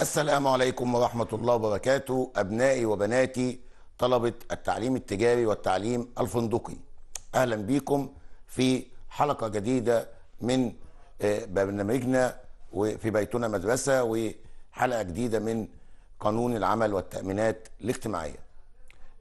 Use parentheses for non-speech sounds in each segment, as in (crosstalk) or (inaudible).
السلام عليكم ورحمة الله وبركاته أبنائي وبناتي طلبة التعليم التجاري والتعليم الفندقي أهلا بكم في حلقة جديدة من آه، برنامجنا وفي بيتنا مدرسة وحلقة جديدة من قانون العمل والتأمينات الاجتماعية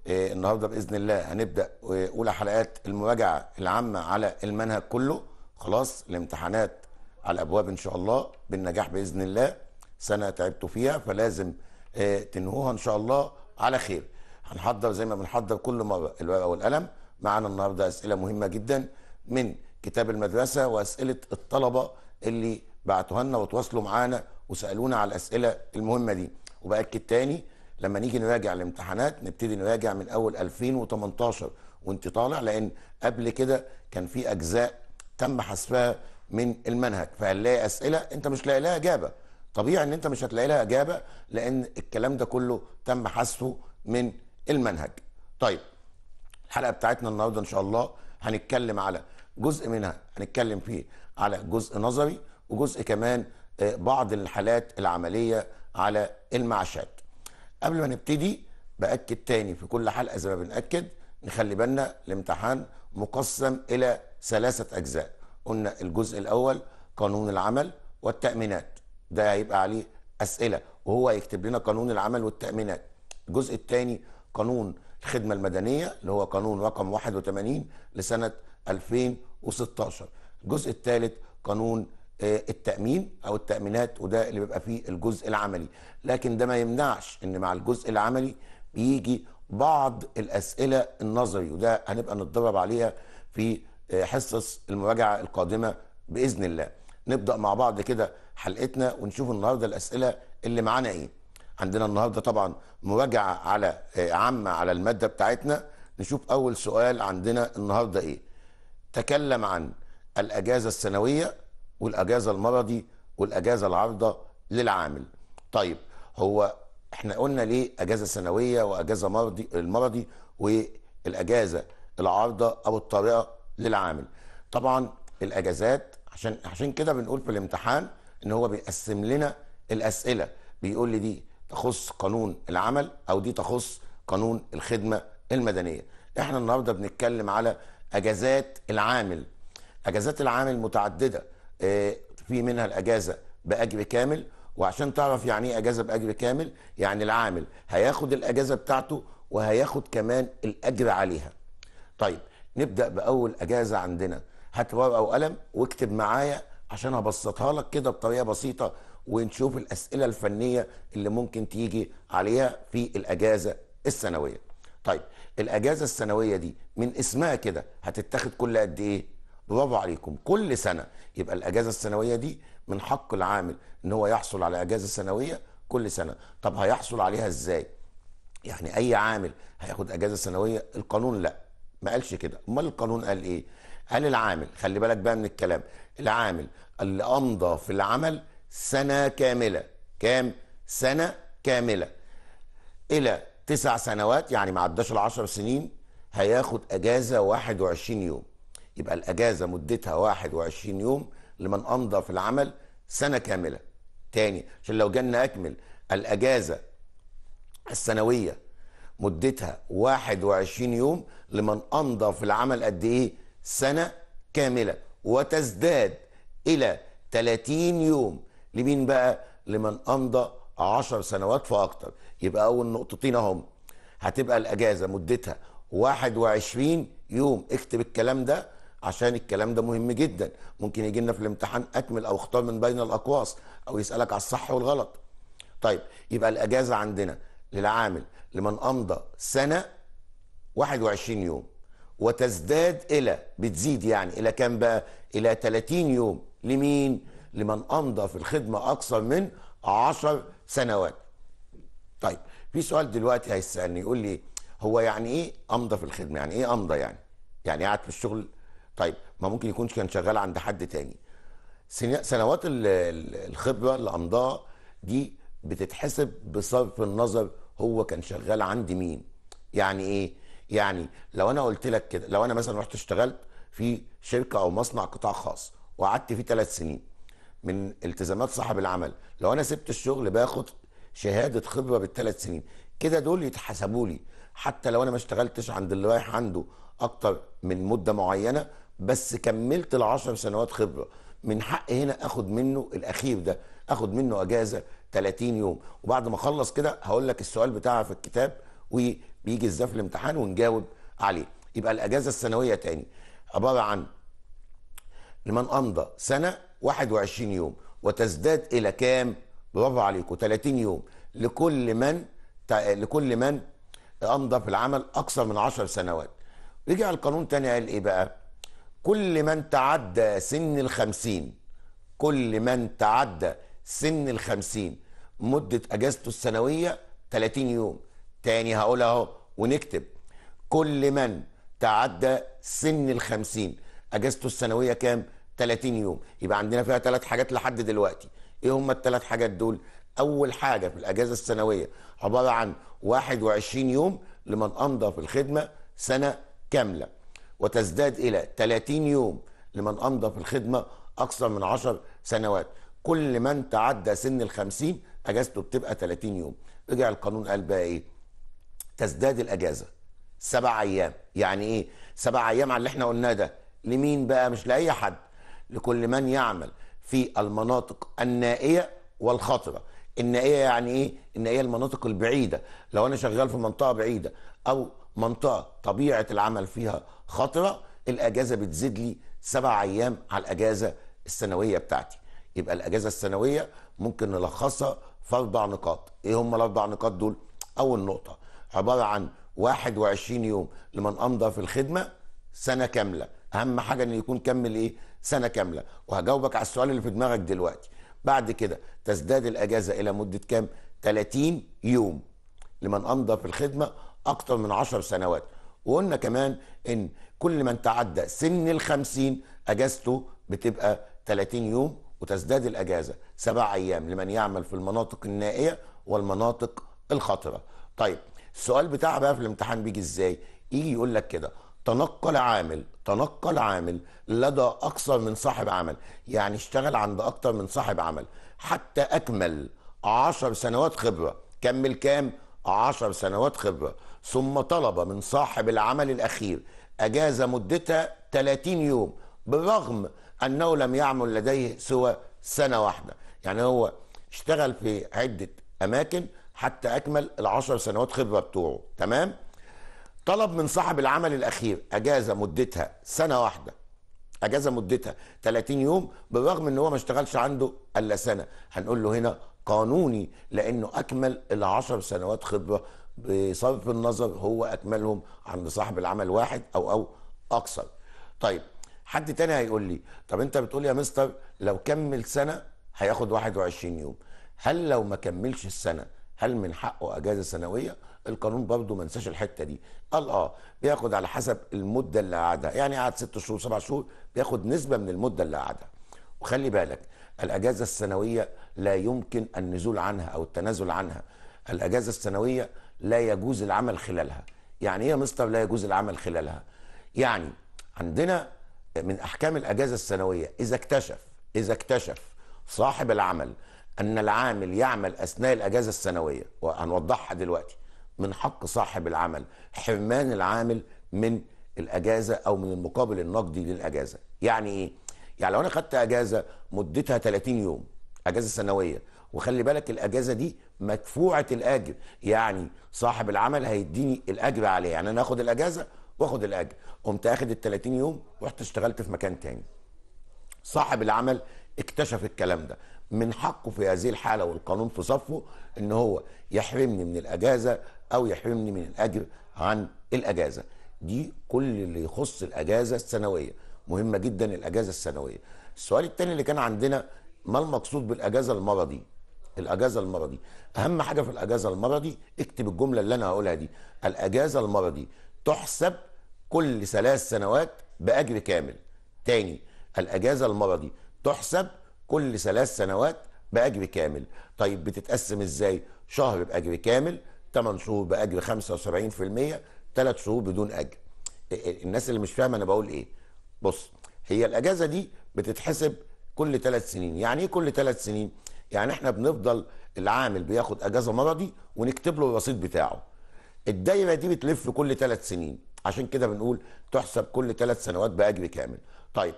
آه، النهاردة بإذن الله هنبدأ آه، أولى حلقات المراجعة العامة على المنهج كله خلاص الامتحانات على الأبواب إن شاء الله بالنجاح بإذن الله سنه تعبتوا فيها فلازم آه، تنهوها ان شاء الله على خير هنحضر زي ما بنحضر كل مره الورقه والقلم معانا النهارده اسئله مهمه جدا من كتاب المدرسه واسئله الطلبه اللي بعتوها لنا وتواصلوا معانا وسالونا على الاسئله المهمه دي وباكد تاني لما نيجي نراجع الامتحانات نبتدي نراجع من اول 2018 وانت طالع لان قبل كده كان في اجزاء تم حذفها من المنهج فهنلاقي اسئله انت مش لاقي لها اجابه طبيعي ان انت مش هتلاقي لها اجابه لان الكلام ده كله تم حذفه من المنهج. طيب الحلقه بتاعتنا النهارده ان شاء الله هنتكلم على جزء منها هنتكلم فيه على جزء نظري وجزء كمان آه، بعض الحالات العمليه على المعاشات. قبل ما نبتدي باكد تاني في كل حلقه زي ما بناكد نخلي بالنا الامتحان مقسم الى ثلاثه اجزاء. قلنا الجزء الاول قانون العمل والتامينات. ده هيبقى عليه اسئله وهو هيكتب لنا قانون العمل والتامينات الجزء الثاني قانون الخدمه المدنيه اللي هو قانون رقم 81 لسنه 2016 الجزء الثالث قانون آه، التامين او التامينات وده اللي بيبقى فيه الجزء العملي لكن ده ما يمنعش ان مع الجزء العملي بيجي بعض الاسئله النظري وده هنبقى نتدرب عليها في آه، حصص المراجعه القادمه باذن الله نبدا مع بعض كده حلقتنا ونشوف النهارده الاسئله اللي معانا ايه عندنا النهارده طبعا مراجعه على آه، عامه على الماده بتاعتنا نشوف اول سؤال عندنا النهارده ايه تكلم عن الاجازه السنويه والاجازه المرضي والاجازه العارضه للعامل طيب هو احنا قلنا ليه اجازه سنويه واجازه مرضي المرضي والاجازه العارضه او الطارئه للعامل طبعا الاجازات عشان عشان كده بنقول في الامتحان ان هو بيقسم لنا الاسئله بيقول لي دي تخص قانون العمل او دي تخص قانون الخدمه المدنيه احنا النهارده بنتكلم على اجازات العامل اجازات العامل متعدده آه، في منها الاجازه باجر كامل وعشان تعرف يعني ايه اجازه باجر كامل يعني العامل هياخد الاجازه بتاعته وهياخد كمان الاجر عليها طيب نبدا باول اجازه عندنا هات ورقه وقلم واكتب معايا عشان ابسطها لك كده بطريقه بسيطه ونشوف الاسئله الفنيه اللي ممكن تيجي عليها في الاجازه السنويه. طيب الاجازه السنويه دي من اسمها كده هتتاخد كل قد ايه؟ برافو عليكم كل سنه يبقى الاجازه السنويه دي من حق العامل ان هو يحصل على اجازه سنويه كل سنه، طب هيحصل عليها ازاي؟ يعني اي عامل هياخد اجازه سنويه القانون لا ما قالش كده، امال القانون قال ايه؟ قال العامل خلي بالك بقى من الكلام العامل اللي امضى في العمل سنه كامله كام سنه كامله الى تسع سنوات يعني ما عداش ال 10 سنين هياخد اجازه 21 يوم يبقى الاجازه مدتها 21 يوم لمن امضى في العمل سنه كامله تاني عشان لو جالنا اكمل الاجازه السنويه مدتها 21 يوم لمن امضى في العمل قد ايه سنه كامله وتزداد إلى 30 يوم لمين بقى؟ لمن أمضى 10 سنوات فأكتر يبقى أول نقطتين أهم هتبقى الأجازة مدتها 21 يوم اكتب الكلام ده عشان الكلام ده مهم جدا ممكن يجي لنا في الامتحان أكمل أو اختار من بين الأقواس أو يسألك على الصح والغلط طيب يبقى الأجازة عندنا للعامل لمن أمضى سنة 21 يوم وتزداد إلى بتزيد يعني إلى كام بقى؟ إلى 30 يوم لمين لمن امضى في الخدمه اكثر من 10 سنوات طيب في سؤال دلوقتي هيسالني يقول لي هو يعني ايه امضى في الخدمه يعني ايه امضى يعني يعني قاعد في الشغل طيب ما ممكن يكون كان شغال عند حد تاني سنوات الخبره اللي امضاها دي بتتحسب بصرف النظر هو كان شغال عند مين يعني ايه يعني لو انا قلت لك كده لو انا مثلا رحت اشتغلت في شركه او مصنع قطاع خاص وقعدت فيه ثلاث سنين من التزامات صاحب العمل لو انا سبت الشغل باخد شهاده خبره بالثلاث سنين كده دول يتحسبوا لي حتى لو انا ما اشتغلتش عند اللي رايح عنده اكتر من مده معينه بس كملت العشر سنوات خبره من حق هنا اخد منه الاخير ده اخد منه اجازه 30 يوم وبعد ما اخلص كده هقول لك السؤال بتاعها في الكتاب وبيجي الزف الامتحان ونجاوب عليه يبقى الاجازه السنويه تاني عباره عن لمن أمضى سنة 21 يوم وتزداد إلى كام برافو عليكم 30 يوم لكل من لكل من أمضى في العمل أكثر من 10 سنوات رجع القانون تاني قال إيه بقى كل من تعدى سن ال 50 كل من تعدى سن ال 50 مدة أجازته السنوية 30 يوم تاني هقول أهو ونكتب كل من تعدى سن ال 50 أجازته السنوية كام؟ 30 يوم يبقى عندنا فيها ثلاث حاجات لحد دلوقتي ايه هم الثلاث حاجات دول اول حاجه في الاجازه السنويه عباره عن 21 يوم لمن امضى في الخدمه سنه كامله وتزداد الى 30 يوم لمن امضى في الخدمه اكثر من 10 سنوات كل من تعدى سن ال 50 اجازته بتبقى 30 يوم رجع القانون قال بقى ايه تزداد الاجازه سبع ايام يعني ايه سبع ايام على اللي احنا قلناه ده لمين بقى مش لاي حد لكل من يعمل في المناطق النائيه والخطره النائيه يعني ايه النائيه المناطق البعيده لو انا شغال في منطقه بعيده او منطقه طبيعه العمل فيها خطره الاجازه بتزيد لي سبع ايام على الاجازه السنويه بتاعتي يبقى الاجازه السنويه ممكن نلخصها في اربع نقاط ايه هم الاربع نقاط دول اول نقطه عباره عن 21 يوم لمن امضى في الخدمه سنه كامله اهم حاجه انه يكون كمل ايه سنه كامله وهجاوبك على السؤال اللي في دماغك دلوقتي بعد كده تزداد الاجازه الى مده كام 30 يوم لمن امضى في الخدمه اكثر من 10 سنوات وقلنا كمان ان كل من تعدى سن ال50 اجازته بتبقى 30 يوم وتزداد الاجازه سبع ايام لمن يعمل في المناطق النائيه والمناطق الخطره طيب السؤال بتاعها بقى في الامتحان بيجي ازاي يجي يقول لك كده تنقل عامل تنقل العامل لدى أكثر من صاحب عمل يعني اشتغل عند أكثر من صاحب عمل حتى أكمل عشر سنوات خبرة كمل كام؟ عشر سنوات خبرة ثم طلب من صاحب العمل الأخير أجازة مدتها 30 يوم بالرغم أنه لم يعمل لديه سوى سنة واحدة يعني هو اشتغل في عدة أماكن حتى أكمل العشر سنوات خبرة بتوعه تمام؟ طلب من صاحب العمل الاخير اجازه مدتها سنه واحده اجازه مدتها 30 يوم بالرغم ان هو ما اشتغلش عنده الا سنه هنقول له هنا قانوني لانه اكمل ال 10 سنوات خبره بصرف النظر هو اكملهم عند صاحب العمل واحد او او اكثر طيب حد تاني هيقول لي طب انت بتقول يا مستر لو كمل سنه هياخد 21 يوم هل لو ما كملش السنه هل من حقه اجازه سنويه القانون برضه ما انساش الحته دي قال اه بياخد على حسب المده اللي قعدها يعني قعد ست شهور سبع شهور بياخد نسبه من المده اللي قعدها وخلي بالك الاجازه السنويه لا يمكن النزول عنها او التنازل عنها الاجازه السنويه لا يجوز العمل خلالها يعني ايه يا مستر لا يجوز العمل خلالها يعني عندنا من احكام الاجازه السنويه اذا اكتشف اذا اكتشف صاحب العمل ان العامل يعمل اثناء الاجازه السنويه وهنوضحها دلوقتي من حق صاحب العمل حرمان العامل من الاجازه او من المقابل النقدي للاجازه يعني ايه يعني لو انا خدت اجازه مدتها 30 يوم اجازه سنويه وخلي بالك الاجازه دي مدفوعه الاجر يعني صاحب العمل هيديني الاجر عليها يعني انا اخد الاجازه واخد الاجر قمت اخد ال 30 يوم ورحت اشتغلت في مكان تاني صاحب العمل اكتشف الكلام ده من حقه في هذه الحاله والقانون في صفه ان هو يحرمني من الاجازه او يحرمني من الاجر عن الاجازه دي كل اللي يخص الاجازه السنويه مهمه جدا الاجازه السنويه السؤال الثاني اللي كان عندنا ما المقصود بالاجازه المرضي الاجازه المرضي اهم حاجه في الاجازه المرضي اكتب الجمله اللي انا هقولها دي الاجازه المرضي تحسب كل ثلاث سنوات باجر كامل تاني الاجازه المرضي تحسب كل ثلاث سنوات باجر كامل طيب بتتقسم ازاي شهر باجر كامل 8 شهور باجر 75% 3 شهور بدون اجر الناس اللي مش فاهمه انا بقول ايه بص هي الاجازه دي بتتحسب كل ثلاث سنين يعني ايه كل ثلاث سنين يعني احنا بنفضل العامل بياخد اجازه مرضي ونكتب له الرصيد بتاعه الدايره دي بتلف كل ثلاث سنين عشان كده بنقول تحسب كل ثلاث سنوات باجر كامل طيب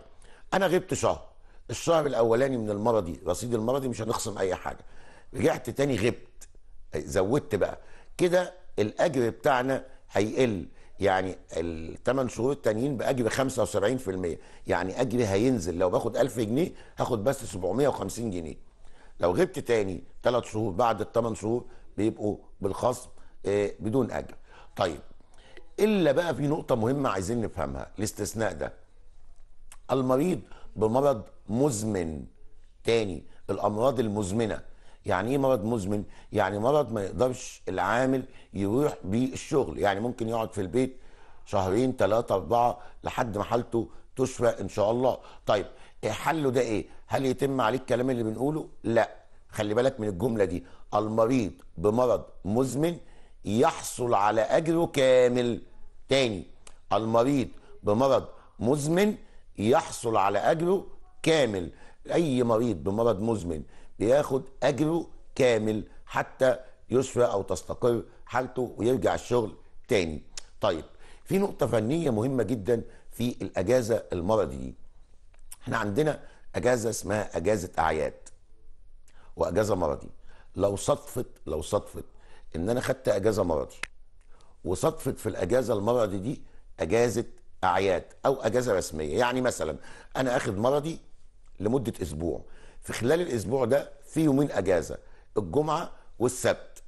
انا غبت شهر الشهر الاولاني من المرضي رصيد المرضي مش هنخصم اي حاجه رجعت تاني غبت زودت بقى كده الاجر بتاعنا هيقل يعني الثمان شهور التانيين باجر 75% يعني اجري هينزل لو باخد 1000 جنيه هاخد بس 750 جنيه لو غبت تاني ثلاث شهور بعد الثمان شهور بيبقوا بالخصم آه، بدون اجر طيب الا بقى في نقطه مهمه عايزين نفهمها الاستثناء ده المريض بمرض مزمن تاني الامراض المزمنه يعني ايه مرض مزمن يعني مرض ما يقدرش العامل يروح بيه الشغل يعني ممكن يقعد في البيت شهرين ثلاثة أربعة لحد ما حالته تشفى إن شاء الله طيب إيه حله ده إيه هل يتم عليه الكلام اللي بنقوله لا خلي بالك من الجملة دي المريض بمرض مزمن يحصل على أجره كامل تاني المريض بمرض مزمن يحصل على أجره كامل أي مريض بمرض مزمن ياخد اجره كامل حتى يشفى او تستقر حالته ويرجع الشغل تاني. طيب في نقطه فنيه مهمه جدا في الاجازه المرضي دي. احنا عندنا اجازه اسمها اجازه اعياد واجازه مرضي. لو صدفت لو صدفت ان انا خدت اجازه مرضي وصدفت في الاجازه المرضي دي اجازه اعياد او اجازه رسميه يعني مثلا انا اخد مرضي لمده اسبوع في خلال الاسبوع ده في يومين اجازه الجمعه والسبت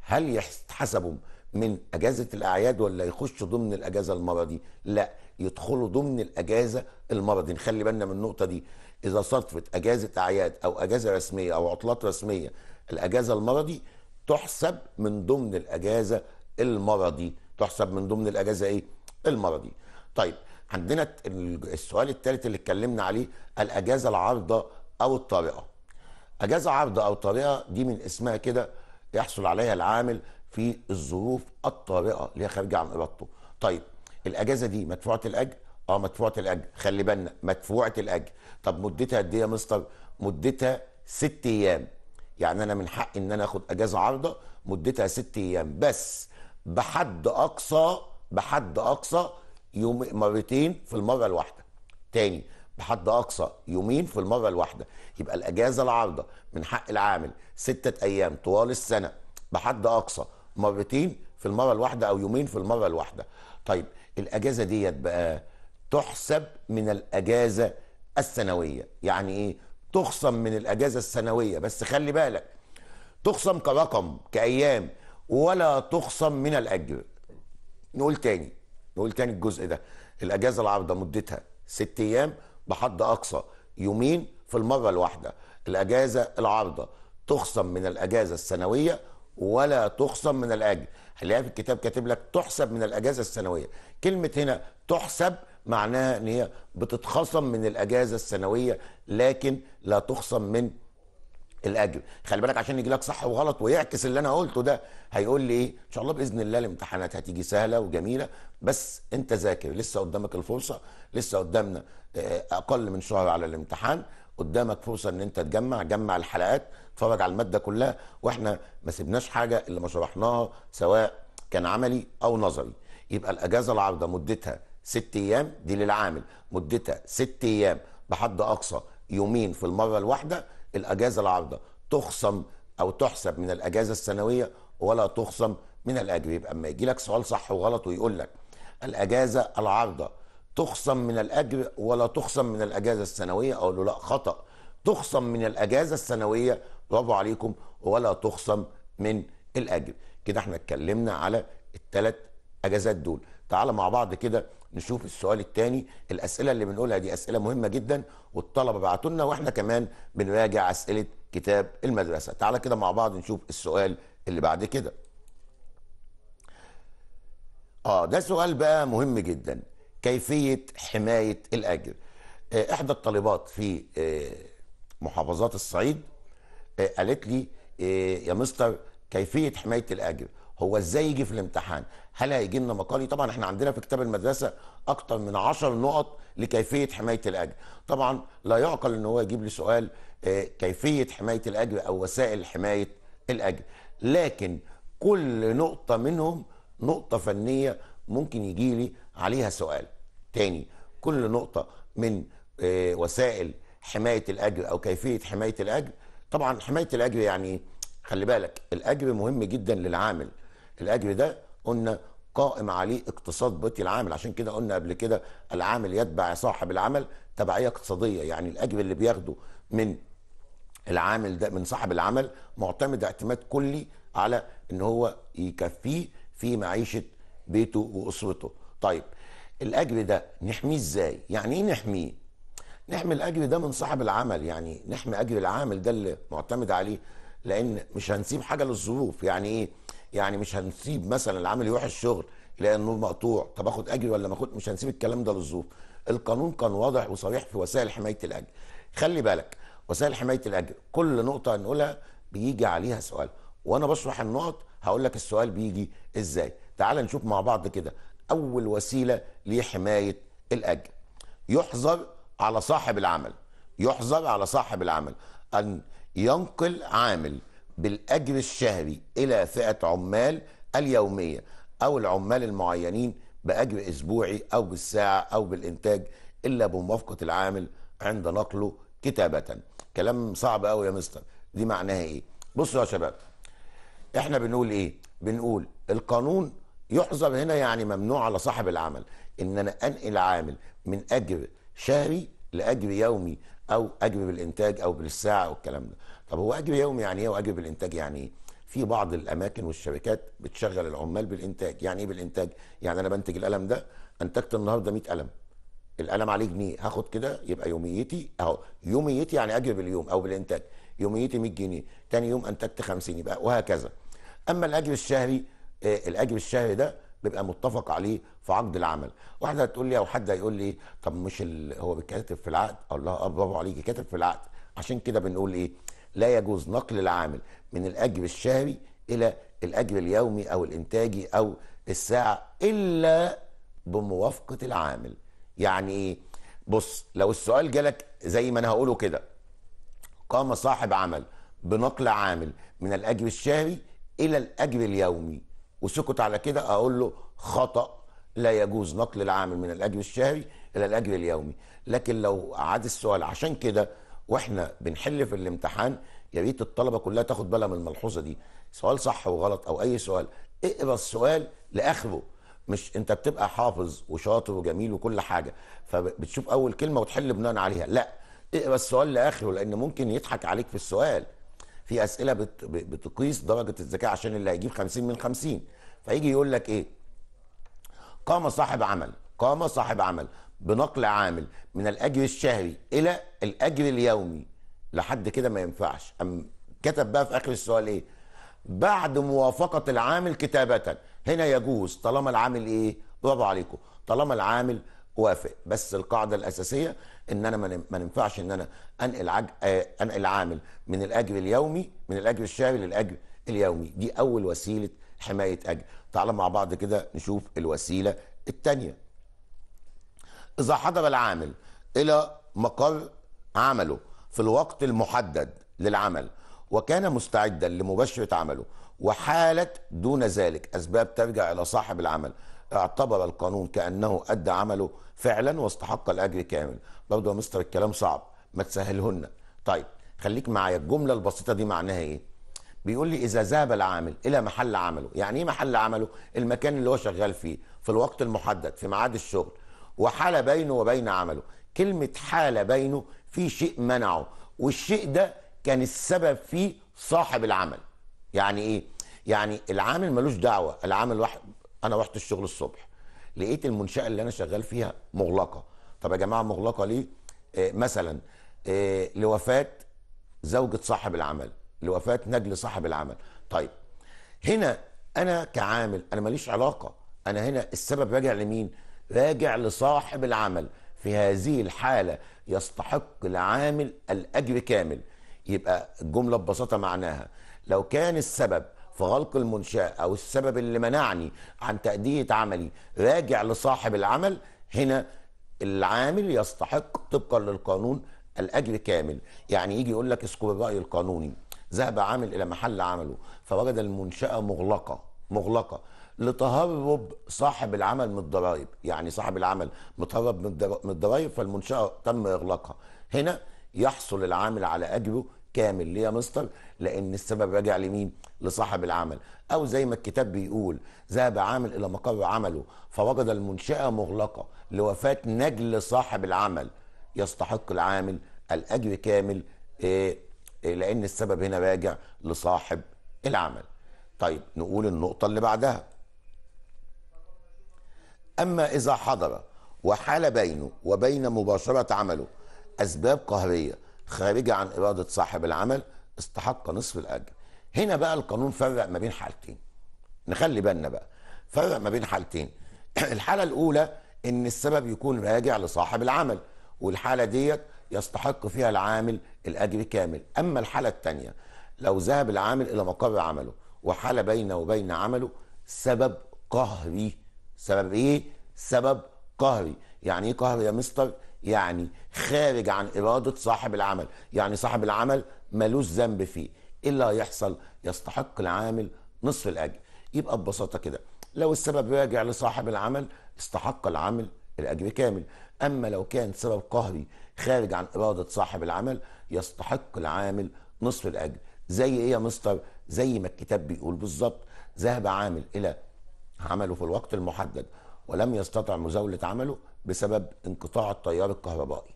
هل يتحسبوا من اجازه الاعياد ولا يخشوا ضمن الاجازه المرضي لا يدخلوا ضمن الاجازه المرضي نخلي بالنا من النقطه دي اذا صرفت اجازه اعياد او اجازه رسميه او عطلات رسميه الاجازه المرضي تحسب من ضمن الاجازه المرضي تحسب من ضمن الاجازه ايه المرضي طيب عندنا السؤال الثالث اللي اتكلمنا عليه الاجازه العارضه او الطريقه اجازه عرض او طريقه دي من اسمها كده يحصل عليها العامل في الظروف الطارئه اللي هي خارجه عن ارادته طيب الاجازه دي مدفوعه الاجر اه مدفوعه الاجر خلي بالنا مدفوعه الاجر طب مدتها قد ايه يا مستر مدتها ست ايام يعني انا من حقي ان انا اخد اجازه عارضه مدتها ست ايام بس بحد اقصى بحد اقصى يوم مرتين في المره الواحده تاني بحد اقصى يومين في المره الواحده يبقى الاجازه العارضه من حق العامل سته ايام طوال السنه بحد اقصى مرتين في المره الواحده او يومين في المره الواحده طيب الاجازه ديت بقى تحسب من الاجازه السنويه يعني ايه تخصم من الاجازه السنويه بس خلي بالك تخصم كرقم كايام ولا تخصم من الاجر نقول تاني نقول تاني الجزء ده الاجازه العارضه مدتها ست ايام بحد اقصى يومين في المره الواحده الاجازه العارضه تخصم من الاجازه السنويه ولا تخصم من الاجر هنلاقيها في الكتاب كاتب لك تحسب من الاجازه السنويه كلمه هنا تحسب معناها ان هي بتتخصم من الاجازه السنويه لكن لا تخصم من الاجر خلي بالك عشان يجي لك صح وغلط ويعكس اللي انا قلته ده هيقول لي ايه ان شاء الله باذن الله الامتحانات هتيجي سهله وجميله بس انت ذاكر لسه قدامك الفرصه لسه قدامنا آه، اقل من شهر على الامتحان قدامك فرصه ان انت تجمع جمع الحلقات اتفرج على الماده كلها واحنا ما سبناش حاجه اللي ما شرحناها سواء كان عملي او نظري يبقى الاجازه العارضه مدتها ست ايام دي للعامل مدتها ست ايام بحد اقصى يومين في المره الواحده الاجازه العارضه تخصم او تحسب من الاجازه السنويه ولا تخصم من الاجر يبقى اما يجي لك سؤال صح وغلط ويقول لك الاجازه العارضه تخصم من الاجر ولا تخصم من الاجازه السنويه اقول له لا خطا تخصم من الاجازه السنويه برافو عليكم ولا تخصم من الاجر كده احنا اتكلمنا على الثلاث اجازات دول تعال مع بعض كده نشوف السؤال الثاني الاسئله اللي بنقولها دي اسئله مهمه جدا والطلبه بعتوا لنا واحنا كمان بنراجع اسئله كتاب المدرسه تعال كده مع بعض نشوف السؤال اللي بعد كده اه ده سؤال بقى مهم جدا كيفيه حمايه الاجر آه، احدى الطالبات في آه، محافظات الصعيد آه، قالت لي يا مستر كيفيه حمايه الاجر هو ازاي يجي في الامتحان هل هيجي لنا مقالي طبعا احنا عندنا في كتاب المدرسه اكثر من 10 نقط لكيفيه حمايه الاجر طبعا لا يعقل ان هو يجيب لي سؤال آه، كيفيه حمايه الاجر او وسائل حمايه الاجر لكن كل نقطه منهم نقطه فنيه ممكن يجي لي عليها سؤال تاني كل نقطه من آه، وسائل حمايه الاجر او كيفيه حمايه الاجر طبعا حمايه الاجر يعني خلي بالك الاجر مهم جدا للعامل الاجر ده قلنا قائم عليه اقتصاد بيتي العامل عشان كده قلنا قبل كده العامل يتبع صاحب العمل تبعيه اقتصاديه يعني الاجر اللي بياخده من العامل ده من صاحب العمل معتمد اعتماد كلي على ان هو يكفيه في معيشه بيته واسرته طيب الاجر ده نحميه ازاي يعني ايه نحميه نحمي الاجر ده من صاحب العمل يعني نحمي اجر العامل ده اللي معتمد عليه لان مش هنسيب حاجه للظروف يعني ايه يعني مش هنسيب مثلا العامل يروح الشغل لانه النور مقطوع طب اخد اجري ولا ما اخد مش هنسيب الكلام ده للظروف القانون كان واضح وصريح في وسائل حمايه الاجر خلي بالك وسائل حمايه الاجر كل نقطه هنقولها بيجي عليها سؤال وانا بشرح النقط هقول لك السؤال بيجي ازاي تعال نشوف مع بعض كده اول وسيله لحمايه الاجر يحظر على صاحب العمل يحظر على صاحب العمل ان ينقل عامل بالاجر الشهري الى فئه عمال اليوميه او العمال المعينين باجر اسبوعي او بالساعه او بالانتاج الا بموافقه العامل عند نقله كتابه. كلام صعب قوي يا مستر دي معناها ايه؟ بصوا يا شباب احنا بنقول ايه؟ بنقول القانون يحظر هنا يعني ممنوع على صاحب العمل ان انا انقل عامل من اجر شهري لاجر يومي او اجر بالانتاج او بالساعه والكلام ده طب هو اجر يومي يعني ايه واجر بالانتاج يعني ايه في بعض الاماكن والشركات بتشغل العمال بالانتاج يعني ايه بالانتاج يعني انا بنتج القلم ده انتجت النهارده 100 قلم القلم عليه جنيه هاخد كده يبقى يوميتي اهو يوميتي يعني اجر باليوم او بالانتاج يوميتي 100 جنيه تاني يوم انتجت 50 يبقى وهكذا اما الاجر الشهري آه الاجر الشهري ده بيبقى متفق عليه في عقد العمل واحده هتقول لي او حد هيقول لي طب مش هو بيتكتب في العقد اقول لها اه برافو عليك كاتب في العقد عشان كده بنقول ايه لا يجوز نقل العامل من الاجر الشهري الى الاجر اليومي او الانتاجي او الساعه الا بموافقه العامل يعني ايه بص لو السؤال جالك زي ما انا هقوله كده قام صاحب عمل بنقل عامل من الاجر الشهري الى الاجر اليومي وسكت على كده اقول له خطأ لا يجوز نقل العامل من الاجر الشهري الى الاجر اليومي لكن لو عاد السؤال عشان كده واحنا بنحل في الامتحان يا ريت الطلبه كلها تاخد بالها من الملحوظه دي سؤال صح وغلط او اي سؤال اقرا السؤال لاخره مش انت بتبقى حافظ وشاطر وجميل وكل حاجه فبتشوف اول كلمه وتحل بناء عليها لا اقرا السؤال لاخره لان ممكن يضحك عليك في السؤال في اسئله بت... بتقيس درجه الذكاء عشان اللي هيجيب 50 من 50 فيجي يقول لك ايه قام صاحب عمل قام صاحب عمل بنقل عامل من الاجر الشهري الى الاجر اليومي لحد كده ما ينفعش أم كتب بقى في اخر السؤال ايه بعد موافقه العامل كتابه هنا يجوز طالما العامل ايه برافو عليكم طالما العامل وافق بس القاعده الاساسيه ان انا ما ينفعش ان انا انقل عج... آه، انقل عامل من الاجر اليومي من الاجر الشهري للاجر اليومي دي اول وسيله حمايه اجر تعالوا مع بعض كده نشوف الوسيله الثانيه إذا حضر العامل إلى مقر عمله في الوقت المحدد للعمل وكان مستعدا لمباشرة عمله وحالت دون ذلك أسباب ترجع إلى صاحب العمل اعتبر القانون كأنه أدى عمله فعلا واستحق الأجر كامل برضه يا مستر الكلام صعب ما تسهلهن طيب خليك معايا الجملة البسيطة دي معناها إيه بيقول لي إذا ذهب العامل إلى محل عمله يعني إيه محل عمله المكان اللي هو شغال فيه في الوقت المحدد في ميعاد الشغل وحال بينه وبين عمله كلمة حال بينه في شيء منعه والشيء ده كان السبب فيه صاحب العمل يعني ايه يعني العامل ملوش دعوة العامل واحد انا رحت الشغل الصبح لقيت المنشأة اللي انا شغال فيها مغلقة طب يا جماعة مغلقة ليه آه مثلا آه لوفاة زوجة صاحب العمل لوفاة نجل صاحب العمل طيب هنا انا كعامل انا ماليش علاقة انا هنا السبب راجع لمين راجع لصاحب العمل في هذه الحالة يستحق العامل الأجر كامل يبقى الجملة ببساطة معناها لو كان السبب في غلق المنشأة أو السبب اللي منعني عن تأدية عملي راجع لصاحب العمل هنا العامل يستحق طبقا للقانون الأجر كامل يعني يجي يقول لك اسكب الرأي القانوني ذهب عامل إلى محل عمله فوجد المنشأة مغلقة مغلقة لتهرب صاحب العمل من الضرائب يعني صاحب العمل متهرب من الضرائب فالمنشأة تم إغلاقها هنا يحصل العامل على أجره كامل ليه يا مستر لأن السبب راجع لمين لصاحب العمل أو زي ما الكتاب بيقول ذهب عامل إلى مقر عمله فوجد المنشأة مغلقة لوفاة نجل صاحب العمل يستحق العامل الأجر كامل إيه، إيه، لأن السبب هنا راجع لصاحب العمل طيب نقول النقطة اللي بعدها أما إذا حضر وحال بينه وبين مباشرة عمله أسباب قهرية خارجة عن إرادة صاحب العمل استحق نصف الأجر هنا بقى القانون فرق ما بين حالتين نخلي بالنا بقى فرق ما بين حالتين (clears throat) الحالة الأولى إن السبب يكون راجع لصاحب العمل والحالة ديت يستحق فيها العامل الأجر كامل أما الحالة الثانية لو ذهب العامل إلى مقر عمله وحال بينه وبين عمله سبب قهري سبب ايه سبب قهري يعني ايه قهري يا مستر يعني خارج عن اراده صاحب العمل يعني صاحب العمل ملوش ذنب فيه ايه اللي هيحصل يستحق العامل نصف الاجر يبقى ببساطه كده لو السبب راجع لصاحب العمل استحق العامل الاجر كامل اما لو كان سبب قهري خارج عن اراده صاحب العمل يستحق العامل نصف الاجر زي ايه يا مستر زي ما الكتاب بيقول بالظبط ذهب عامل الى عمله في الوقت المحدد ولم يستطع مزاولة عمله بسبب انقطاع التيار الكهربائي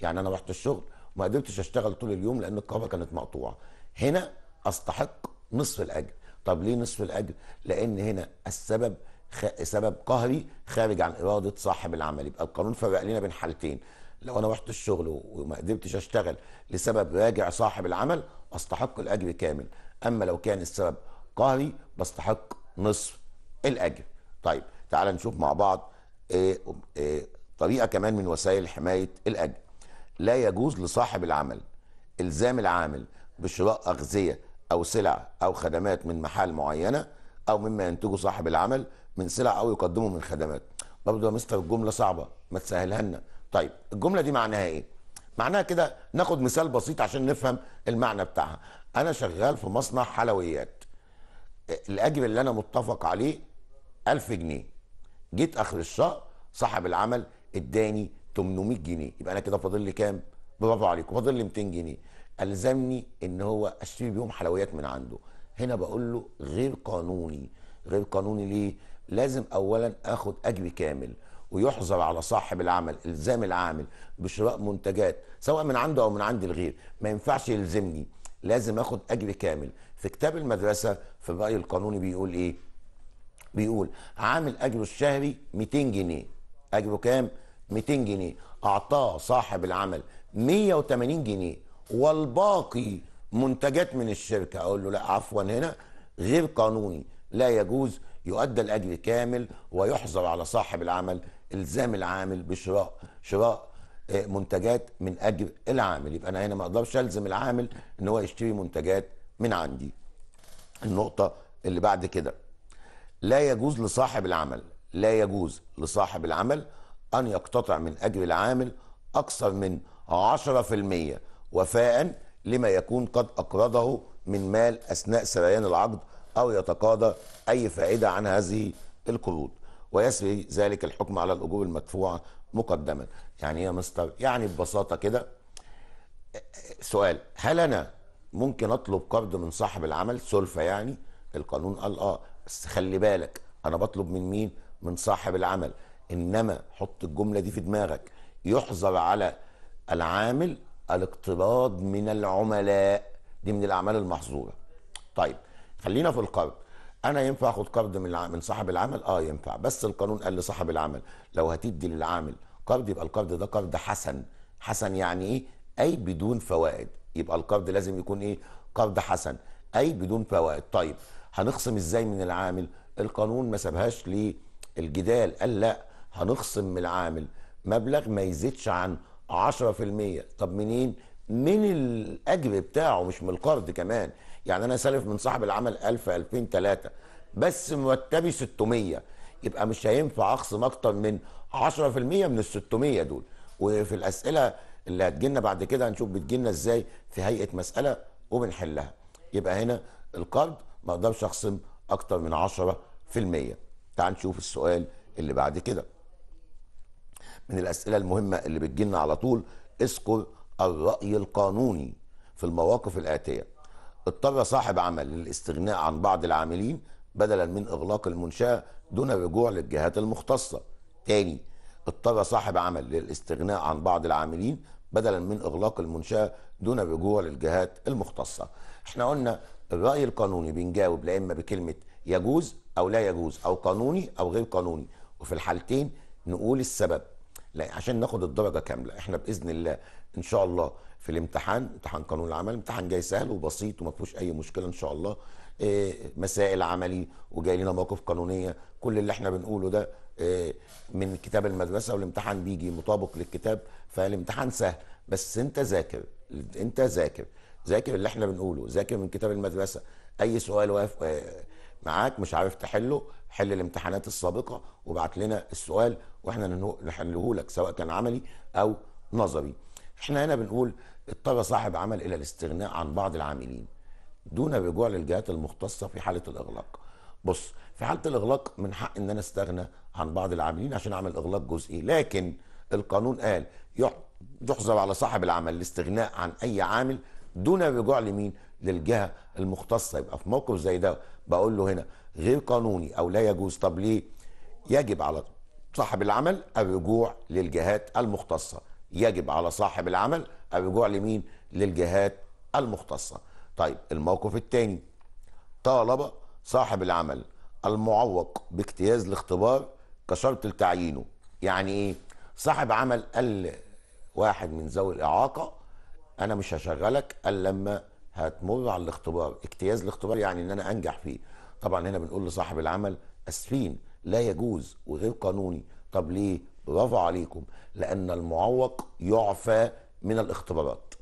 يعني أنا رحت الشغل وما قدرتش أشتغل طول اليوم لأن الكهرباء كانت مقطوعة هنا أستحق نصف الأجر طب ليه نصف الأجر لأن هنا السبب خ... سبب قهري خارج عن إرادة صاحب العمل يبقى القانون فرق لنا بين حالتين لو انا رحت الشغل وما قدرتش اشتغل لسبب راجع صاحب العمل استحق الاجر كامل اما لو كان السبب قهري بستحق نصف الاجر طيب تعال نشوف مع بعض إيه إيه طريقه كمان من وسائل حمايه الاجر لا يجوز لصاحب العمل الزام العامل بشراء اغذيه او سلع او خدمات من محال معينه او مما ينتجه صاحب العمل من سلع او يقدمه من خدمات برضه يا مستر الجمله صعبه ما تسهلها لنا طيب الجمله دي معناها ايه معناها كده ناخد مثال بسيط عشان نفهم المعنى بتاعها انا شغال في مصنع حلويات آه، الاجر اللي انا متفق عليه 1000 جنيه جيت اخر الشهر صاحب العمل اداني 800 جنيه يبقى انا كده فاضل لي كام برافو عليكم فاضل لي 200 جنيه الزمني ان هو اشتري بيهم حلويات من عنده هنا بقول له غير قانوني غير قانوني ليه لازم اولا اخد اجري كامل ويحظر على صاحب العمل الزام العامل بشراء منتجات سواء من عنده او من عند الغير ما ينفعش يلزمني لازم اخد اجر كامل في كتاب المدرسه في الراي القانوني بيقول ايه بيقول عامل اجره الشهري 200 جنيه اجره كام 200 جنيه اعطاه صاحب العمل 180 جنيه والباقي منتجات من الشركه اقول له لا عفوا هنا غير قانوني لا يجوز يؤدى الاجر كامل ويحظر على صاحب العمل الزام العامل بشراء شراء آه، منتجات من اجر العامل يبقى انا هنا ما اقدرش الزم العامل ان هو يشتري منتجات من عندي النقطه اللي بعد كده لا يجوز لصاحب العمل لا يجوز لصاحب العمل أن يقتطع من أجر العامل أكثر من 10% وفاء لما يكون قد أقرضه من مال أثناء سريان العقد أو يتقاضى أي فائدة عن هذه القروض ويسري ذلك الحكم على الأجور المدفوعة مقدما يعني ايه يا مستر يعني ببساطة كده سؤال هل أنا ممكن أطلب قرض من صاحب العمل سلفة يعني القانون قال آه بس خلي بالك انا بطلب من مين من صاحب العمل انما حط الجمله دي في دماغك يحظر على العامل الاقتراض من العملاء دي من الاعمال المحظوره طيب خلينا في القرض انا ينفع اخد قرض من من صاحب العمل اه ينفع بس القانون قال لصاحب العمل لو هتدي للعامل قرض يبقى القرض ده قرض حسن حسن يعني ايه اي بدون فوائد يبقى القرض لازم يكون ايه قرض حسن اي بدون فوائد طيب هنخصم ازاي من العامل القانون ما سابهاش للجدال قال لا هنخصم من العامل مبلغ ما يزيدش عن 10% طب منين من الاجر بتاعه مش من القرض كمان يعني انا سالف من صاحب العمل 1000 2000 3 بس مرتبي 600 يبقى مش هينفع اخصم اكتر من 10% من ال 600 دول وفي الاسئله اللي لنا بعد كده هنشوف لنا ازاي في هيئه مساله وبنحلها يبقى هنا القرض ما اقدرش اخصم اكتر من 10% تعال نشوف السؤال اللي بعد كده من الاسئله المهمه اللي بتجيلنا على طول اذكر الراي القانوني في المواقف الاتيه اضطر صاحب عمل للاستغناء عن بعض العاملين بدلا من اغلاق المنشاه دون الرجوع للجهات المختصه تاني اضطر صاحب عمل للاستغناء عن بعض العاملين بدلا من اغلاق المنشاه دون الرجوع للجهات المختصه احنا قلنا الراي القانوني بنجاوب لا اما بكلمه يجوز او لا يجوز او قانوني او غير قانوني وفي الحالتين نقول السبب لا عشان ناخد الدرجه كامله احنا باذن الله ان شاء الله في الامتحان امتحان قانون العمل امتحان جاي سهل وبسيط وما فيهوش اي مشكله ان شاء الله إيه مسائل عملي وجاي لنا مواقف قانونيه كل اللي احنا بنقوله ده إيه من كتاب المدرسه والامتحان بيجي مطابق للكتاب فالامتحان سهل بس انت ذاكر انت ذاكر ذاكر اللي احنا بنقوله ذاكر من كتاب المدرسه اي سؤال واقف آه، معاك مش عارف تحله حل الامتحانات السابقه وابعت لنا السؤال واحنا نحله لك سواء كان عملي او نظري احنا هنا بنقول اضطر صاحب عمل الى الاستغناء عن بعض العاملين دون الرجوع للجهات المختصه في حاله الاغلاق بص في حاله الاغلاق من حق ان انا استغنى عن بعض العاملين عشان اعمل اغلاق جزئي لكن القانون قال يحظر على صاحب العمل الاستغناء عن اي عامل دون الرجوع لمين للجهه المختصه يبقى في موقف زي ده بقول له هنا غير قانوني او لا يجوز طب ليه يجب على صاحب العمل الرجوع للجهات المختصه يجب على صاحب العمل الرجوع لمين للجهات المختصه طيب الموقف الثاني طالب صاحب العمل المعوق باجتياز الاختبار كشرط لتعيينه يعني ايه صاحب عمل قال واحد من ذوي الاعاقه انا مش هشغلك الا لما هتمر على الاختبار اجتياز الاختبار يعني ان انا انجح فيه طبعا هنا بنقول لصاحب العمل اسفين لا يجوز وغير قانوني طب ليه برافو عليكم لان المعوق يعفى من الاختبارات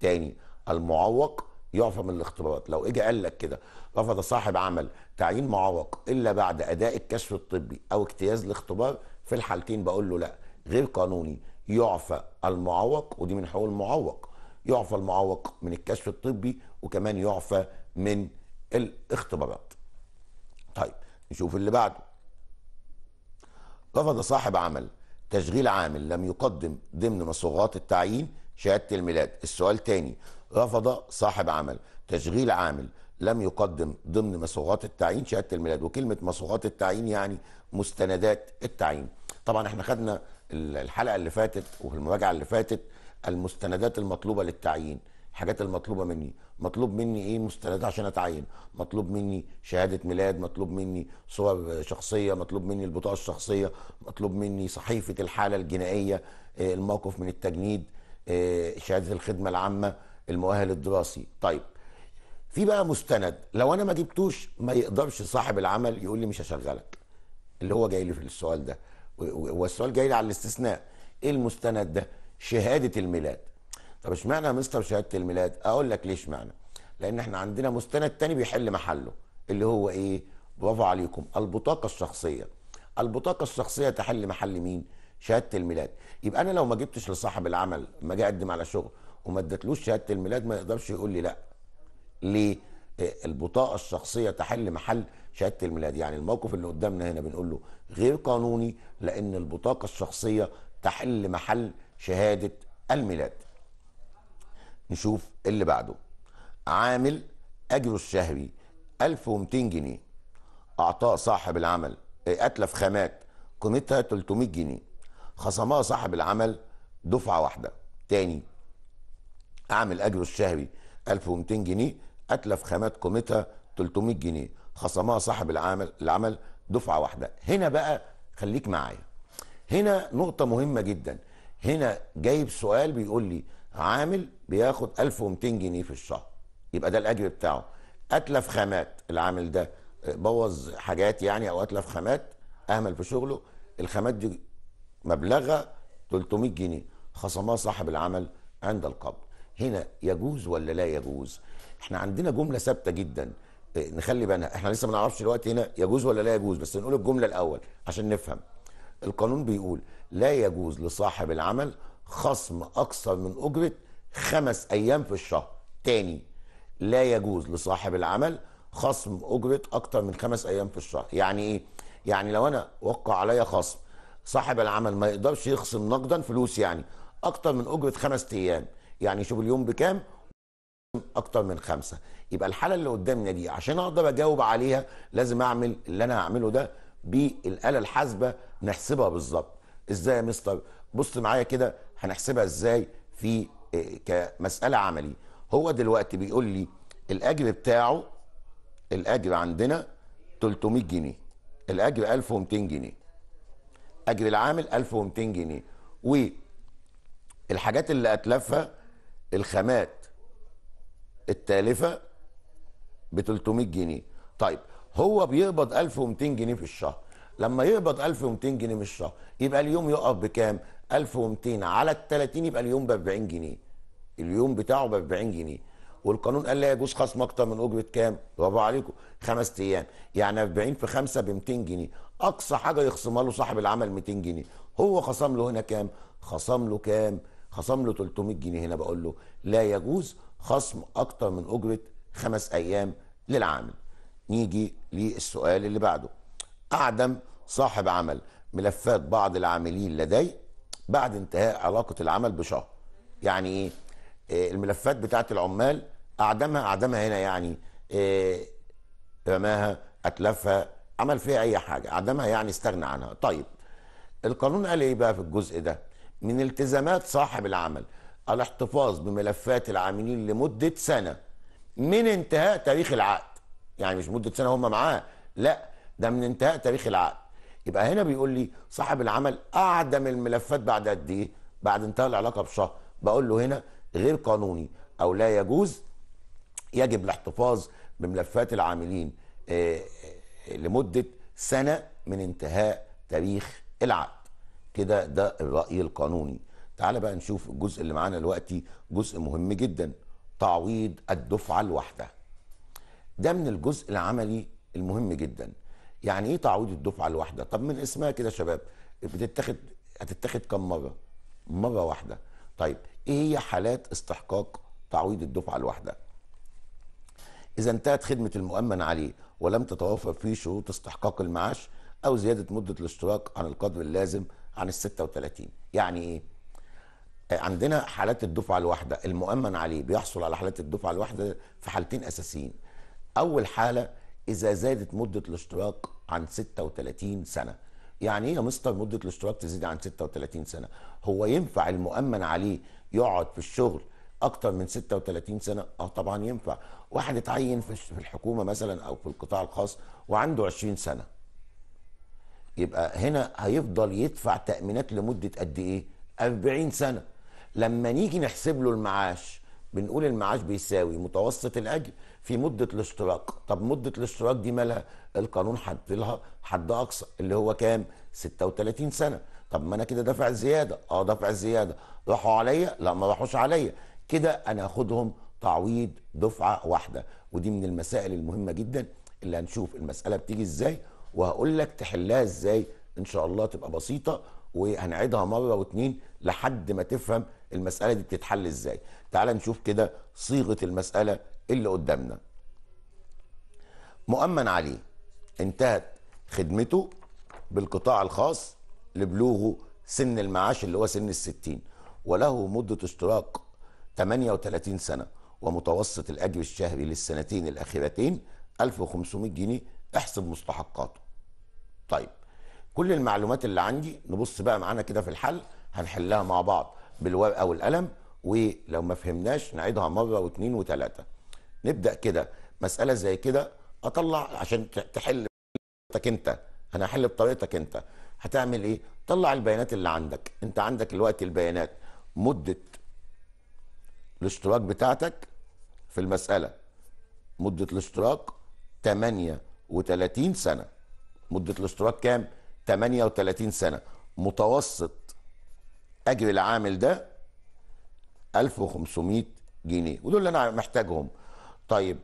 تاني المعوق يعفى من الاختبارات لو اجى قال لك كده رفض صاحب عمل تعيين معوق الا بعد اداء الكشف الطبي او اجتياز الاختبار في الحالتين بقول له لا غير قانوني يعفى المعوق ودي من حقوق المعوق يعفى المعوق من الكشف الطبي وكمان يعفى من الاختبارات طيب نشوف اللي بعده رفض صاحب عمل تشغيل عامل لم يقدم ضمن مصوغات التعيين شهاده الميلاد السؤال تاني رفض صاحب عمل تشغيل عامل لم يقدم ضمن مصوغات التعيين شهاده الميلاد وكلمه مصوغات التعيين يعني مستندات التعيين طبعا احنا خدنا الحلقه اللي فاتت والمراجعه اللي فاتت المستندات المطلوبه للتعيين الحاجات المطلوبه مني مطلوب مني ايه مستندات عشان اتعين مطلوب مني شهاده ميلاد مطلوب مني صور شخصيه مطلوب مني البطاقه الشخصيه مطلوب مني صحيفه الحاله الجنائيه آه، الموقف من التجنيد آه، شهاده الخدمه العامه المؤهل الدراسي طيب في بقى مستند لو انا ما جبتوش ما يقدرش صاحب العمل يقول لي مش هشغلك اللي هو جاي لي في السؤال ده والسؤال جاي لي على الاستثناء ايه المستند ده شهاده الميلاد طب اشمعنى يا مستر شهاده الميلاد اقول لك ليه اشمعنى لان احنا عندنا مستند تاني بيحل محله اللي هو ايه برافو عليكم البطاقه الشخصيه البطاقه الشخصيه تحل محل مين شهاده الميلاد يبقى انا لو ما جبتش لصاحب العمل ما جاء اقدم على شغل وما ادتلوش شهاده الميلاد ما يقدرش يقول لي لا ليه آه، البطاقه الشخصيه تحل محل شهاده الميلاد يعني الموقف اللي قدامنا هنا بنقول له غير قانوني لان البطاقه الشخصيه تحل محل شهادة الميلاد نشوف اللي بعده عامل أجره الشهري 1200 جنيه أعطاء صاحب العمل أتلف إيه، خامات قيمتها 300 جنيه خصمها صاحب العمل دفعة واحدة تاني أعمل أجره الشهري 1200 جنيه أتلف خامات قيمتها 300 جنيه خصمها صاحب العمل العمل دفعة واحدة هنا بقى خليك معايا هنا نقطة مهمة جدا هنا جايب سؤال بيقول لي عامل بياخد 1200 جنيه في الشهر يبقى ده الاجر بتاعه اتلف خامات العامل ده بوظ حاجات يعني او اتلف خامات اهمل في شغله الخامات دي مبلغها 300 جنيه خصمها صاحب العمل عند القبض هنا يجوز ولا لا يجوز احنا عندنا جمله ثابته جدا إيه، نخلي بالنا احنا لسه ما نعرفش دلوقتي هنا يجوز ولا لا يجوز بس نقول الجمله الاول عشان نفهم القانون بيقول لا يجوز لصاحب العمل خصم أكثر من أجرة خمس أيام في الشهر تاني لا يجوز لصاحب العمل خصم أجرة أكثر من خمس أيام في الشهر يعني إيه؟ يعني لو أنا وقع عليا خصم صاحب العمل ما يقدرش يخصم نقدا فلوس يعني أكثر من أجرة خمس أيام يعني شوف اليوم بكام أكثر من خمسة يبقى الحالة اللي قدامنا دي عشان أقدر أجاوب عليها لازم أعمل اللي أنا هعمله ده بالآلة الحاسبة نحسبها بالظبط ازاي يا مستر بص معايا كده هنحسبها ازاي في آه، كمساله عمليه هو دلوقتي بيقول لي الاجر بتاعه الاجر عندنا 300 جنيه الاجر 1200 جنيه اجر العامل 1200 جنيه والحاجات اللي اتلفها الخامات التالفه ب 300 جنيه طيب هو بيقبض 1200 جنيه في الشهر لما يقبض 1200 جنيه من الشهر يبقى اليوم يقف بكام 1200 على ال 30 يبقى اليوم ب 40 جنيه اليوم بتاعه ب 40 جنيه والقانون قال لا يجوز خصم اكتر من اجره كام برافو عليكم خمس ايام يعني 40 في 5 ب 200 جنيه اقصى حاجه يخصمها له صاحب العمل 200 جنيه هو خصم له هنا كام خصم له كام خصم له 300 جنيه هنا بقول له لا يجوز خصم اكتر من اجره خمس ايام للعامل نيجي للسؤال اللي بعده اعدم صاحب عمل ملفات بعض العاملين لدي بعد انتهاء علاقة العمل بشهر يعني ايه آه، الملفات بتاعت العمال أعدمها أعدمها هنا يعني إيه رماها أتلفها عمل فيها أي حاجة أعدمها يعني استغنى عنها طيب القانون قال إيه بقى في الجزء ده من التزامات صاحب العمل الاحتفاظ بملفات العاملين لمدة سنة من انتهاء تاريخ العقد يعني مش مدة سنة هم معاه لا ده من انتهاء تاريخ العقد يبقى هنا بيقول لي صاحب العمل اعدم الملفات بعد قد ايه؟ بعد انتهاء العلاقه بشهر بقول له هنا غير قانوني او لا يجوز يجب الاحتفاظ بملفات العاملين آه، آه، لمده سنه من انتهاء تاريخ العقد كده ده الراي القانوني تعال بقى نشوف الجزء اللي معانا دلوقتي جزء مهم جدا تعويض الدفعه الواحده ده من الجزء العملي المهم جدا يعني ايه تعويض الدفعه الواحده طب من اسمها كده يا شباب بتتاخد هتتاخد كم مره مره واحده طيب ايه هي حالات استحقاق تعويض الدفعه الواحده اذا انتهت خدمه المؤمن عليه ولم تتوافر فيه شروط استحقاق المعاش او زياده مده الاشتراك عن القدر اللازم عن ال 36 يعني ايه عندنا حالات الدفعه الواحده المؤمن عليه بيحصل على حالات الدفعه الواحده في حالتين اساسيين اول حاله اذا زادت مده الاشتراك عن 36 سنه يعني ايه يا مستر مده الاشتراك تزيد عن 36 سنه هو ينفع المؤمن عليه يقعد في الشغل اكتر من 36 سنه اه طبعا ينفع واحد اتعين في الحكومه مثلا او في القطاع الخاص وعنده 20 سنه يبقى هنا هيفضل يدفع تامينات لمده قد ايه 40 سنه لما نيجي نحسب له المعاش بنقول المعاش بيساوي متوسط الاجر في مده الاشتراك طب مده الاشتراك دي مالها القانون حد لها حد اقصى اللي هو كام 36 سنه طب ما انا كده دافع زياده اه دافع زياده راحوا عليا لا ما راحوش عليا كده انا هاخدهم تعويض دفعه واحده ودي من المسائل المهمه جدا اللي هنشوف المساله بتيجي ازاي وهقول لك تحلها ازاي ان شاء الله تبقى بسيطه وهنعيدها مره واتنين لحد ما تفهم المساله دي بتتحل ازاي تعال نشوف كده صيغه المساله اللي قدامنا مؤمن عليه انتهت خدمته بالقطاع الخاص لبلوغه سن المعاش اللي هو سن الستين وله مدة اشتراك 38 سنة ومتوسط الأجر الشهري للسنتين الأخيرتين 1500 جنيه احسب مستحقاته طيب كل المعلومات اللي عندي نبص بقى معانا كده في الحل هنحلها مع بعض بالورقة والقلم ولو ما فهمناش نعيدها مرة واثنين وثلاثة نبدا كده مساله زي كده اطلع عشان تحل بطريقتك انت انا هحل بطريقتك انت هتعمل ايه طلع البيانات اللي عندك انت عندك الوقت البيانات مده الاشتراك بتاعتك في المساله مده الاشتراك 38 سنه مده الاشتراك كام 38 سنه متوسط اجر العامل ده 1500 جنيه ودول اللي انا محتاجهم طيب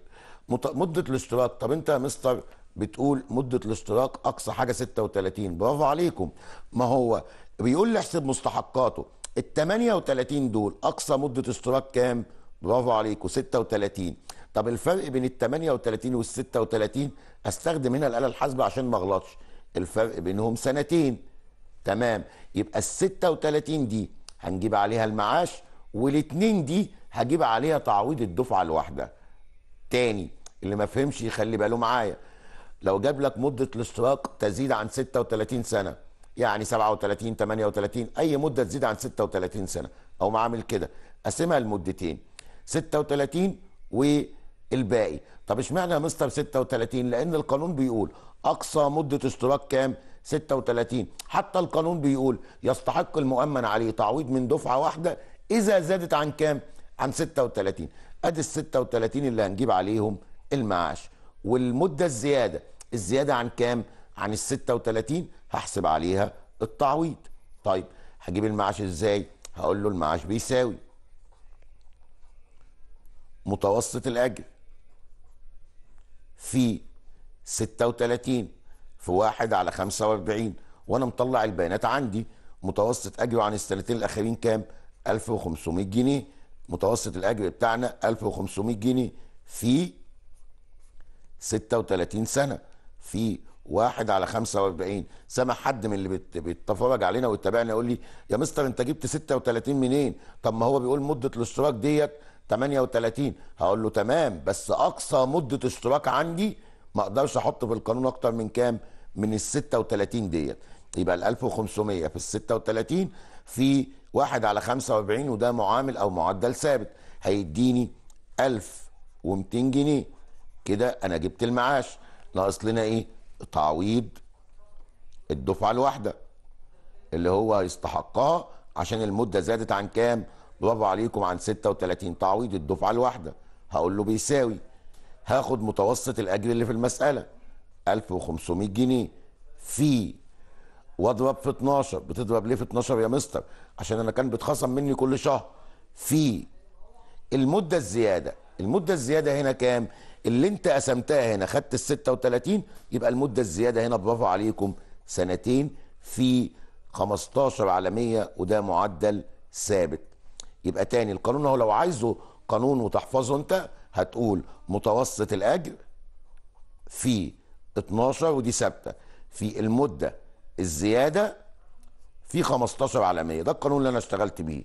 مده الاشتراك طب انت يا مستر بتقول مده الاشتراك اقصى حاجه 36 برافو عليكم ما هو بيقول لي احسب مستحقاته ال 38 دول اقصى مده اشتراك كام؟ برافو عليكم 36 طب الفرق بين ال 38 وال 36 استخدم هنا الاله الحاسبه عشان ما اغلطش الفرق بينهم سنتين تمام يبقى ال 36 دي هنجيب عليها المعاش والاثنين دي هجيب عليها تعويض الدفعه الواحده التاني اللي ما فهمش يخلي باله معايا لو جاب لك مده الاستراق تزيد عن 36 سنه يعني 37 38 اي مده تزيد عن 36 سنه او معامل كده قسمها لمدتين 36 والباقي طب اشمعنى يا مستر 36 لان القانون بيقول اقصى مده استراق كام 36 حتى القانون بيقول يستحق المؤمن عليه تعويض من دفعه واحده اذا زادت عن كام عن 36 ادي ال 36 اللي هنجيب عليهم المعاش والمده الزياده الزياده عن كام عن ال 36 هحسب عليها التعويض طيب هجيب المعاش ازاي هقول له المعاش بيساوي متوسط الاجر في 36 في 1 على 45 وانا مطلع البيانات عندي متوسط اجره عن السنتين الاخرين كام 1500 جنيه متوسط الاجر بتاعنا 1500 جنيه في 36 سنه في واحد على 45 سامع حد من اللي بيتفرج علينا ويتابعنا يقول لي يا مستر انت جبت 36 منين؟ طب ما هو بيقول مده الاشتراك ديت 38 هقول له تمام بس اقصى مده اشتراك عندي ما اقدرش احط في القانون اكتر من كام؟ من ال 36 ديت يبقى ال 1500 في ال 36 في واحد على 45 وده معامل او معدل ثابت هيديني 1200 جنيه كده انا جبت المعاش ناقص لنا ايه تعويض الدفعه الواحده اللي هو يستحقها عشان المده زادت عن كام برافو عليكم عن 36 تعويض الدفعه الواحده هقول له بيساوي هاخد متوسط الاجر اللي في المساله 1500 جنيه في واضرب في 12 بتضرب ليه في 12 يا مستر عشان انا كان بيتخصم مني كل شهر في المده الزياده المده الزياده هنا كام اللي انت قسمتها هنا خدت ال 36 يبقى المده الزياده هنا برافو عليكم سنتين في 15 على 100 وده معدل ثابت يبقى تاني القانون هو لو عايزه قانون وتحفظه انت هتقول متوسط الاجر في 12 ودي ثابته في المده الزياده في 15 على 100 ده القانون اللي انا اشتغلت بيه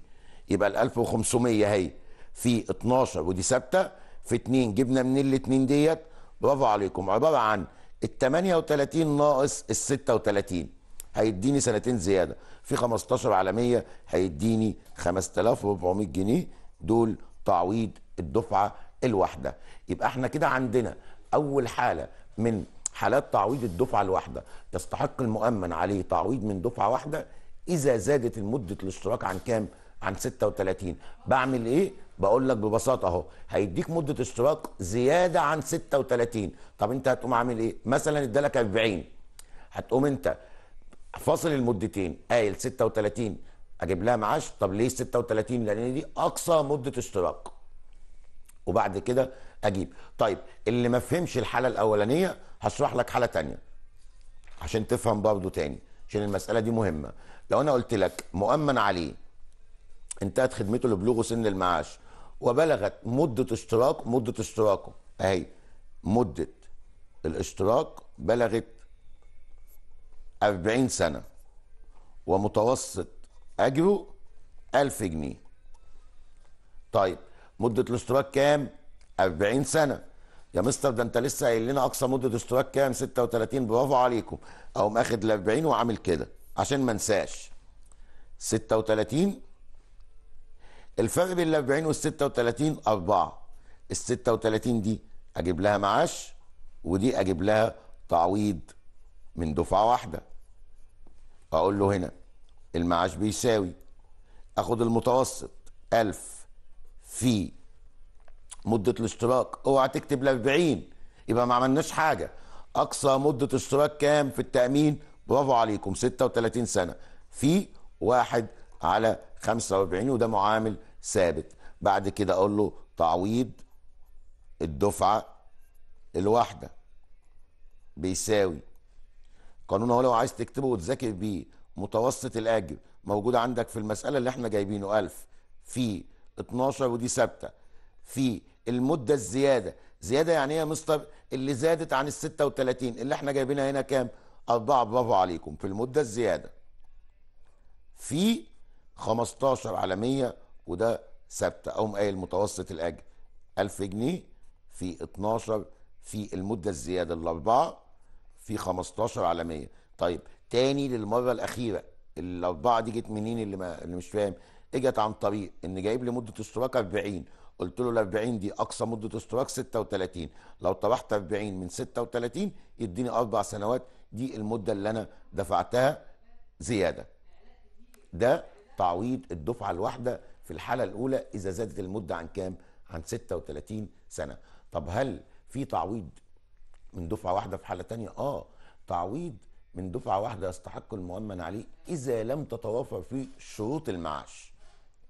يبقى ال 1500 اهي في 12 ودي ثابته في 2 جبنا من الاثنين ديت برافو عليكم عباره عن ال 38 ناقص ال 36 هيديني سنتين زياده في 15 على 100 هيديني 5400 جنيه دول تعويض الدفعه الواحده يبقى احنا كده عندنا اول حاله من حالات تعويض الدفعه الواحده يستحق المؤمن عليه تعويض من دفعه واحده اذا زادت مده الاشتراك عن كام عن 36 بعمل ايه بقول لك ببساطه اهو هيديك مده اشتراك زياده عن 36 طب انت هتقوم عامل ايه مثلا ادالك 40 هتقوم انت فاصل المدتين قايل 36 اجيب لها معاش طب ليه 36 لان دي اقصى مده اشتراك وبعد كده اجيب طيب اللي ما فهمش الحاله الاولانيه هشرح لك حاله تانية عشان تفهم برضه تاني عشان المساله دي مهمه لو انا قلت لك مؤمن عليه انتهت خدمته لبلوغه سن المعاش وبلغت مده اشتراك مده اشتراكه اهي مده الاشتراك بلغت 40 سنه ومتوسط اجره 1000 جنيه طيب مده الاشتراك كام 40 سنه يا مستر ده انت لسه قايل لنا اقصى مده استواك كام 36 برافو عليكم اقوم اخد ال 40 وعامل كده عشان ما انساش 36 الفرق بين ال 40 وال 36 4 ال 36 دي اجيب لها معاش ودي اجيب لها تعويض من دفعه واحده اقول له هنا المعاش بيساوي اخد المتوسط 1000 في مده الاشتراك اوعى تكتب ل 40 يبقى ما عملناش حاجه اقصى مده اشتراك كام في التامين برافو عليكم 36 سنه في واحد على 45 وده معامل ثابت بعد كده اقول له تعويض الدفعه الواحده بيساوي قانون اهو لو عايز تكتبه وتذاكر بيه متوسط الاجر موجود عندك في المساله اللي احنا جايبينه 1000 في 12 ودي ثابته في المده الزياده زياده يعني ايه يا مستر اللي زادت عن الستة 36 اللي احنا جايبينها هنا كام أربعة برافو عليكم في المده الزياده في 15 على مية وده ثابته اقوم قايل متوسط الاجر 1000 جنيه في 12 في المده الزياده الاربعه في 15 على مية طيب تاني للمره الاخيره الاربعه دي جت منين اللي, ما اللي مش فاهم اجت عن طريق ان جايب لي مده اشتراك 40 قلت له ال 40 دي اقصى مده استراك 36 لو طرحت 40 من 36 يديني اربع سنوات دي المده اللي انا دفعتها زياده ده تعويض الدفعه الواحده في الحاله الاولى اذا زادت المده عن كام عن 36 سنه طب هل في تعويض من دفعه واحده في حاله تانية اه تعويض من دفعه واحده يستحق المؤمن عليه اذا لم تتوافر فيه شروط المعاش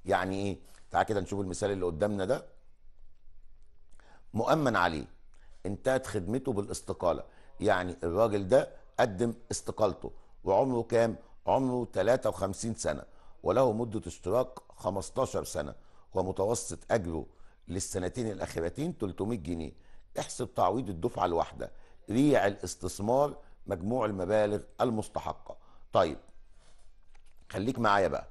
يعني ايه تعال كده نشوف المثال اللي قدامنا ده مؤمن عليه انتهت خدمته بالاستقاله يعني الراجل ده قدم استقالته وعمره كام عمره 53 سنه وله مده اشتراك 15 سنه ومتوسط اجره للسنتين الاخيرتين 300 جنيه احسب تعويض الدفعه الواحده ريع الاستثمار مجموع المبالغ المستحقه طيب خليك معايا بقى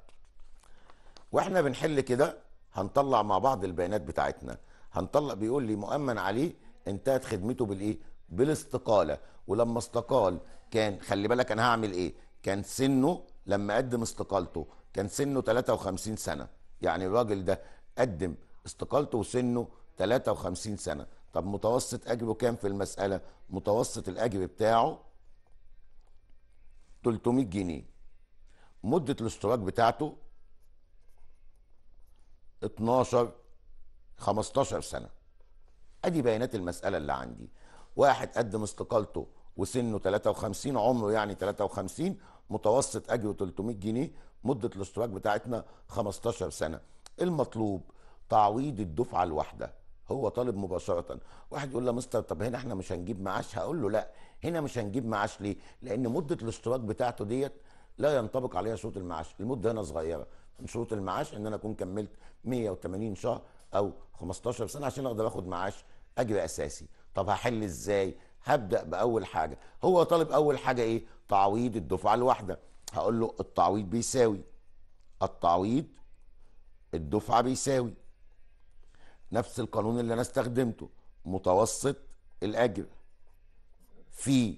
واحنا بنحل كده هنطلع مع بعض البيانات بتاعتنا هنطلع بيقول لي مؤمن عليه انتهت خدمته بالايه بالاستقاله ولما استقال كان خلي بالك انا هعمل ايه كان سنه لما قدم استقالته كان سنه 53 سنه يعني الراجل ده قدم استقالته وسنه 53 سنه طب متوسط اجره كام في المساله متوسط الاجر بتاعه 300 جنيه مده الاشتراك بتاعته 12 15 سنه ادي بيانات المساله اللي عندي واحد قدم استقالته وسنه 53 عمره يعني 53 متوسط اجره 300 جنيه مده الاشتراك بتاعتنا 15 سنه المطلوب تعويض الدفعه الواحده هو طالب مباشره واحد يقول له مستر طب هنا احنا مش هنجيب معاش هقول له لا هنا مش هنجيب معاش ليه لان مده الاشتراك بتاعته ديت لا ينطبق عليها شروط المعاش المده هنا صغيره شروط المعاش ان انا اكون كملت 180 شهر او 15 سنه عشان اقدر اخد معاش اجر اساسي طب هحل ازاي هبدا باول حاجه هو طالب اول حاجه ايه تعويض الدفعه الواحده هقول له التعويض بيساوي التعويض الدفعه بيساوي نفس القانون اللي انا استخدمته متوسط الاجر في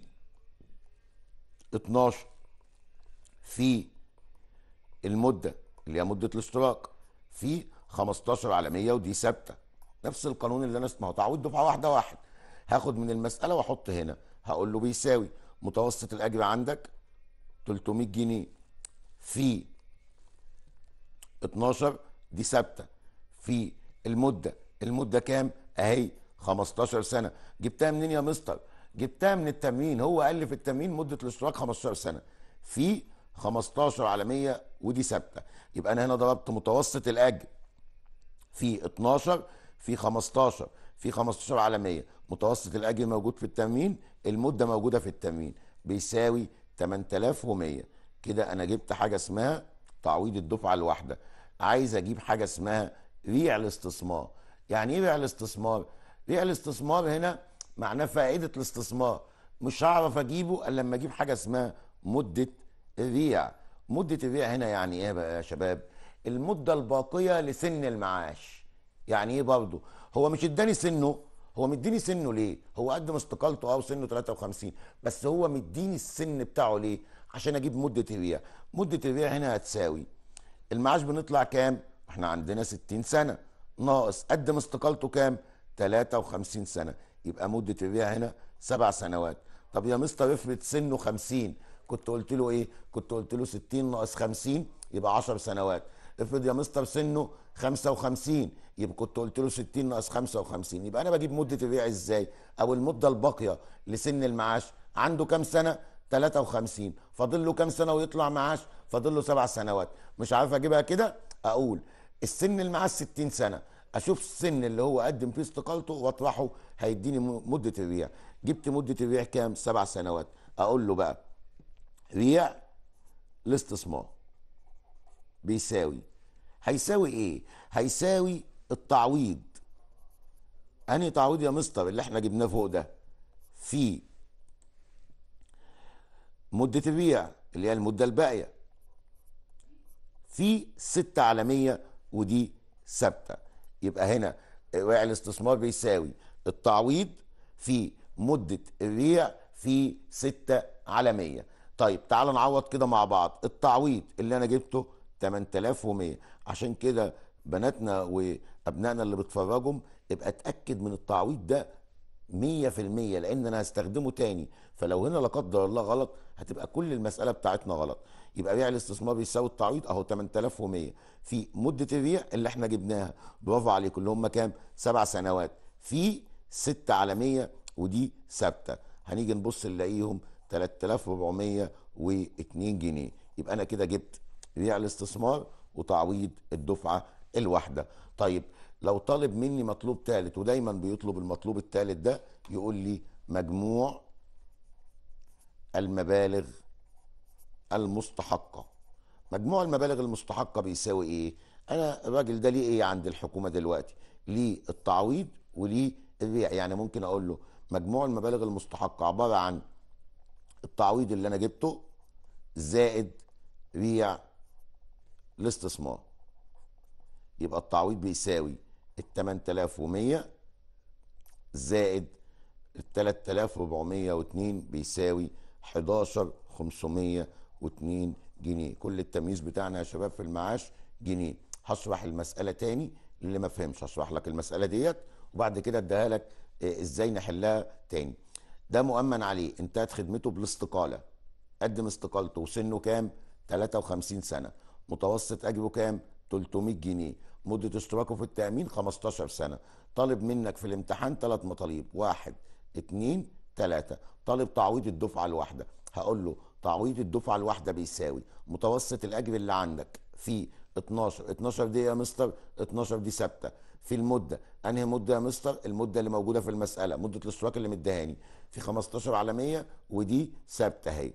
12 في المده اللي هي مده الاشتراك في 15 على 100 ودي ثابته نفس القانون اللي انا اسمه تعويض دفعه واحده واحد هاخد من المساله واحط هنا هقول له بيساوي متوسط الاجر عندك 300 جنيه في 12 دي ثابته في المده المده كام اهي 15 سنه جبتها منين يا مستر جبتها من التمرين هو قال لي في التمرين مده الاشتراك 15 سنه في 15 على 100 ودي ثابته يبقى انا هنا ضربت متوسط الاجر في 12 في 15 في 15 على 100 متوسط الاجر موجود في التمرين المده موجوده في التمرين بيساوي 8100 كده انا جبت حاجه اسمها تعويض الدفعه الواحده عايز اجيب حاجه اسمها ريع الاستثمار يعني ايه ريع الاستثمار ريع الاستثمار هنا معناه فائده الاستثمار مش هعرف اجيبه الا لما اجيب حاجه اسمها مده الريع مده الريع هنا يعني ايه بقى يا شباب المده الباقيه لسن المعاش يعني ايه برضه هو مش اداني سنه هو مديني سنه ليه هو قدم استقالته او سنه 53 بس هو مديني السن بتاعه ليه عشان اجيب مده الريع مده الريع هنا هتساوي المعاش بنطلع كام احنا عندنا 60 سنه ناقص قدم استقالته كام 53 سنه يبقى مده الريع هنا سبع سنوات طب يا مستر افرض سنه 50 كنت قلت له ايه كنت قلت له 60 ناقص 50 يبقى 10 سنوات افرض يا مستر سنه 55 يبقى كنت قلت له 60 ناقص 55 يبقى انا بجيب مده البيع ازاي او المده الباقيه لسن المعاش عنده كام سنه 53 فاضل له كام سنه ويطلع معاش فاضل له سبع سنوات مش عارف اجيبها كده اقول السن المعاش 60 سنه اشوف السن اللي هو قدم فيه استقالته واطرحه هيديني مده البيع جبت مده البيع كام سبع سنوات اقول له بقى ريع الاستثمار بيساوي هيساوي ايه هيساوي التعويض انهي تعويض يا مستر اللي احنا جبناه فوق ده في مدة الريع اللي هي المدة الباقية في ستة عالمية ودي ثابتة يبقى هنا وقع الاستثمار بيساوي التعويض في مدة الريع في ستة عالمية طيب تعال نعوض كده مع بعض التعويض اللي انا جبته 8100 عشان كده بناتنا وابنائنا اللي بتفرجهم ابقى اتاكد من التعويض ده 100% لان انا هستخدمه تاني فلو هنا لا قدر الله غلط هتبقى كل المساله بتاعتنا غلط يبقى بيع الاستثمار بيساوي التعويض اهو 8100 في مده البيع اللي احنا جبناها برافو عليكم اللي هم كام؟ سبع سنوات في 6 على 100 ودي ثابته هنيجي نبص نلاقيهم 3402 جنيه يبقى انا كده جبت بيع الاستثمار وتعويض الدفعه الواحده طيب لو طالب مني مطلوب ثالث ودايما بيطلب المطلوب الثالث ده يقول لي مجموع المبالغ المستحقه مجموع المبالغ المستحقه بيساوي ايه انا الراجل ده ليه ايه عند الحكومه دلوقتي ليه التعويض وليه البيع يعني ممكن اقول له مجموع المبالغ المستحقه عباره عن التعويض اللي انا جبته زائد بيع الاستثمار يبقى التعويض بيساوي ال 8100 زائد ال 3402 بيساوي 11502 جنيه كل التمييز بتاعنا يا شباب في المعاش جنيه هشرح المسألة تاني اللي ما فهمش هشرح لك المسألة ديت وبعد كده اديها لك آه، ازاي نحلها تاني ده مؤمن عليه انتهت خدمته بالاستقاله قدم استقالته وسنه كام 53 سنه متوسط اجره كام 300 جنيه مده اشتراكه في التامين 15 سنه طالب منك في الامتحان ثلاث مطالب واحد اتنين تلاتة طالب تعويض الدفعه الواحده هقول له تعويض الدفعه الواحده بيساوي متوسط الاجر اللي عندك في 12 12 دي يا مستر 12 دي ثابته في المده انهي مده يا مستر المده اللي موجوده في المساله مده الاشتراك اللي مديهاني في 15 على 100 ودي ثابته اهي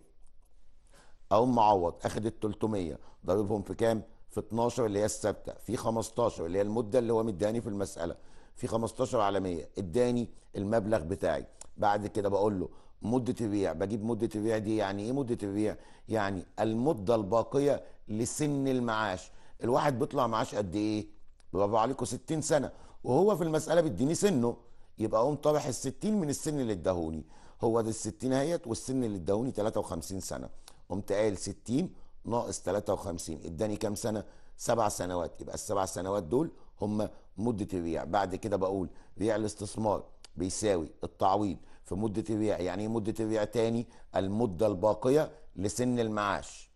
اقوم معوض اخد ال 300 ضاربهم في كام في 12 اللي هي الثابته في 15 اللي هي المده اللي هو مداني في المساله في 15 على 100 اداني المبلغ بتاعي بعد كده بقول له مده البيع بجيب مده البيع دي يعني ايه مده البيع يعني المده الباقيه لسن المعاش الواحد بيطلع معاش قد ايه برافو عليكم 60 سنه وهو في المساله بيديني سنه يبقى اقوم طابح ال 60 من السن اللي اداهوني هو ده ال 60 اهيت والسن اللي اداهوني 53 سنه قمت قايل 60 ناقص 53 اداني كام سنه؟ سبع سنوات يبقى السبع سنوات دول هم مده البيع بعد كده بقول بيع الاستثمار بيساوي التعويض في مده البيع يعني ايه مده البيع تاني المده الباقيه لسن المعاش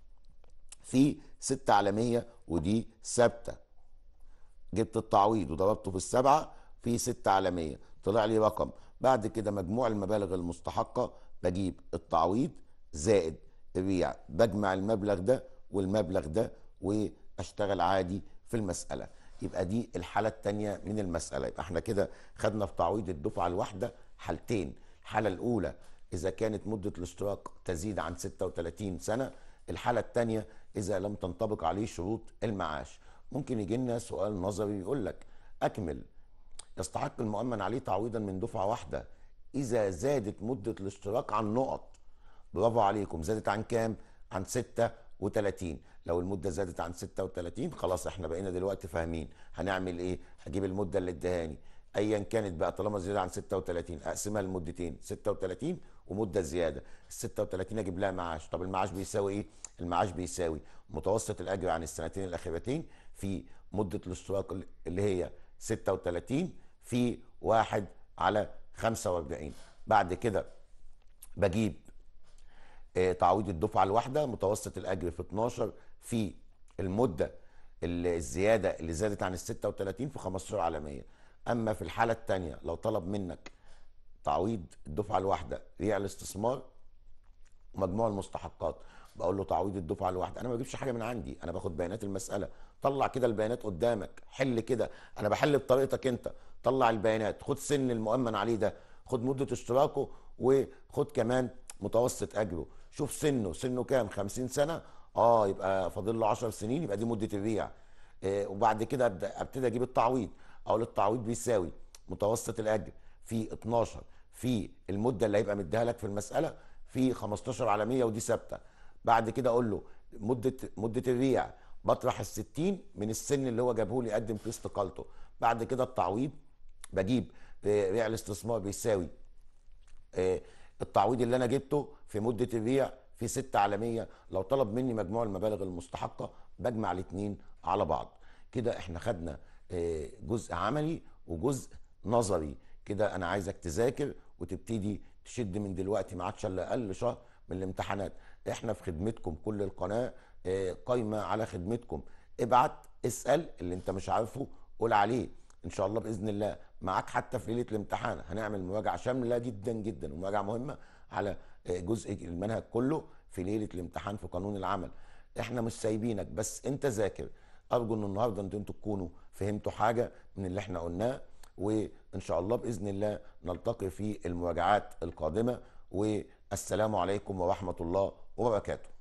في ستة عالميه ودي ثابته جبت التعويض وضربته في السبعه في ستة عالميه طلع لي رقم بعد كده مجموع المبالغ المستحقه بجيب التعويض زائد الريع بجمع المبلغ ده والمبلغ ده واشتغل عادي في المساله يبقى دي الحاله الثانيه من المساله يبقى احنا كده خدنا في تعويض الدفعه الواحده حالتين الحاله الاولى اذا كانت مده الاشتراك تزيد عن 36 سنه الحاله الثانيه اذا لم تنطبق عليه شروط المعاش ممكن يجي لنا سؤال نظري يقول لك اكمل يستحق المؤمن عليه تعويضا من دفعه واحده اذا زادت مده الاشتراك عن نقط برافو عليكم زادت عن كام عن 36 لو المده زادت عن 36 خلاص احنا بقينا دلوقتي فاهمين هنعمل ايه هجيب المده اللي ادهاني ايا كانت بقى طالما زياده عن 36 اقسمها لمدتين 36 ومده زياده ال 36 اجيب لها معاش طب المعاش بيساوي ايه المعاش بيساوي متوسط الاجر عن السنتين الاخيرتين في مدة الاشتراك اللي هي 36 في 1 على 45 بعد كده بجيب آه، تعويض الدفعة الواحدة متوسط الأجر في 12 في المدة الزيادة اللي زادت عن ال 36 في 15 على 100 أما في الحالة الثانية لو طلب منك تعويض الدفعة الواحدة ريع الاستثمار ومجموع المستحقات بقول له تعويض الدفعه الواحده انا ما بجيبش حاجه من عندي انا باخد بيانات المساله طلع كده البيانات قدامك حل كده انا بحل بطريقتك انت طلع البيانات خد سن المؤمن عليه ده خد مده اشتراكه وخد كمان متوسط اجره شوف سنه سنه كام 50 سنه اه يبقى فاضل له 10 سنين يبقى دي مده البيع آه، وبعد كده ابدا ابتدي اجيب التعويض اقول التعويض بيساوي متوسط الاجر في 12 في المده اللي هيبقى مديها لك في المساله في 15 عالميه ودي ثابته بعد كده اقول له مده مده الريع بطرح ال 60 من السن اللي هو جابه لي يقدم فيه استقالته بعد كده التعويض بجيب آه، ريع الاستثمار بيساوي آه، التعويض اللي انا جبته في مده الريع في على عالميه لو طلب مني مجموع المبالغ المستحقه بجمع الاثنين على بعض كده احنا خدنا آه، جزء عملي وجزء نظري كده انا عايزك تذاكر وتبتدي تشد من دلوقتي ما عادش الا اقل شهر من الامتحانات احنا في خدمتكم كل القناه آه، قايمه على خدمتكم ابعت اسال اللي انت مش عارفه قول عليه ان شاء الله باذن الله معاك حتى في ليله الامتحان هنعمل مراجعه شامله جدا جدا ومراجعه مهمه على آه، جزء المنهج كله في ليله الامتحان في قانون العمل احنا مش سايبينك بس انت ذاكر ارجو ان النهارده انتوا تكونوا فهمتوا حاجه من اللي احنا قلناه و ان شاء الله باذن الله نلتقي في المراجعات القادمه والسلام عليكم ورحمه الله وبركاته